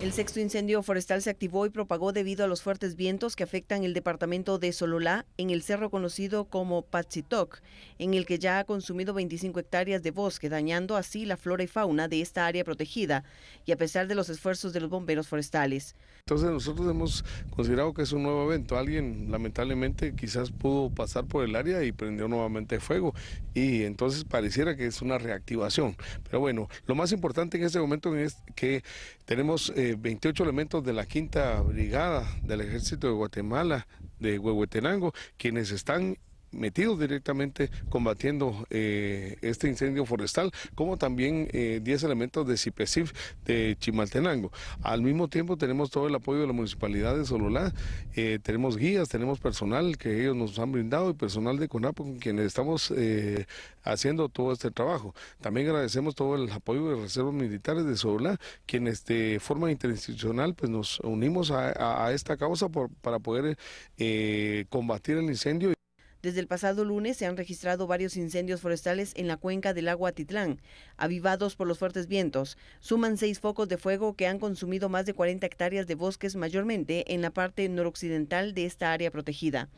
El sexto incendio forestal se activó y propagó debido a los fuertes vientos que afectan el departamento de Sololá en el cerro conocido como Pachitoc, en el que ya ha consumido 25 hectáreas de bosque, dañando así la flora y fauna de esta área protegida, y a pesar de los esfuerzos de los bomberos forestales. Entonces nosotros hemos considerado que es un nuevo evento. Alguien lamentablemente quizás pudo pasar por el área y prendió nuevamente fuego, y entonces pareciera que es una reactivación. Pero bueno, lo más importante en este momento es que tenemos... Eh, 28 elementos de la quinta brigada del ejército de Guatemala de Huehuetenango, quienes están metidos directamente combatiendo eh, este incendio forestal, como también 10 eh, elementos de CIPESIF de Chimaltenango. Al mismo tiempo tenemos todo el apoyo de la Municipalidad de Sololá, eh, tenemos guías, tenemos personal que ellos nos han brindado y personal de CONAPO con quienes estamos haciendo todo este trabajo. También agradecemos todo el apoyo de reservas militares de Sololá, quienes de forma interinstitucional pues, nos unimos a, esta causa para poder combatir el incendio. Desde el pasado lunes se han registrado varios incendios forestales en la cuenca del Agua Titlán, avivados por los fuertes vientos. Suman seis focos de fuego que han consumido más de 40 hectáreas de bosques, mayormente en la parte noroccidental de esta área protegida.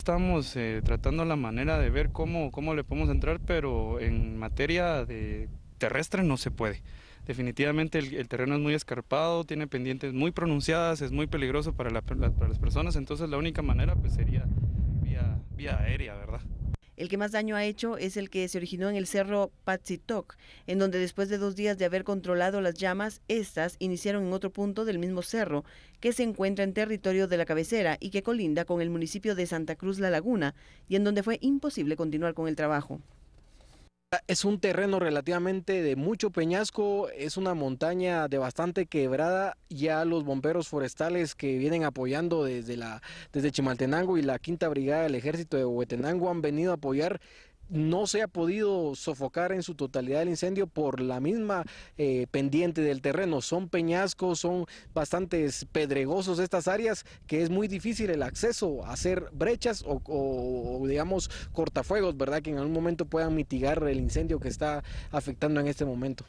Estamos eh, tratando la manera de ver cómo, cómo le podemos entrar, pero en materia de terrestre no se puede. Definitivamente el, terreno es muy escarpado, tiene pendientes muy pronunciadas, es muy peligroso para, para las personas, entonces la única manera pues, sería vía, aérea, ¿verdad? El que más daño ha hecho es el que se originó en el cerro Patsitoc, en donde después de dos días de haber controlado las llamas, estas iniciaron en otro punto del mismo cerro, que se encuentra en territorio de la cabecera y que colinda con el municipio de Santa Cruz La Laguna, y en donde fue imposible continuar con el trabajo. Ah, es un terreno relativamente de mucho peñasco, es una montaña de bastante quebrada. Ya los bomberos forestales que vienen apoyando desde, la, desde Chimaltenango y la Quinta Brigada del Ejército de Huetenango han venido a apoyar no se ha podido sofocar en su totalidad el incendio por la misma eh, pendiente del terreno. Son peñascos, son bastantes pedregosos estas áreas que es muy difícil el acceso a hacer brechas o, o, digamos cortafuegos, ¿verdad? Que en algún momento puedan mitigar el incendio que está afectando en este momento.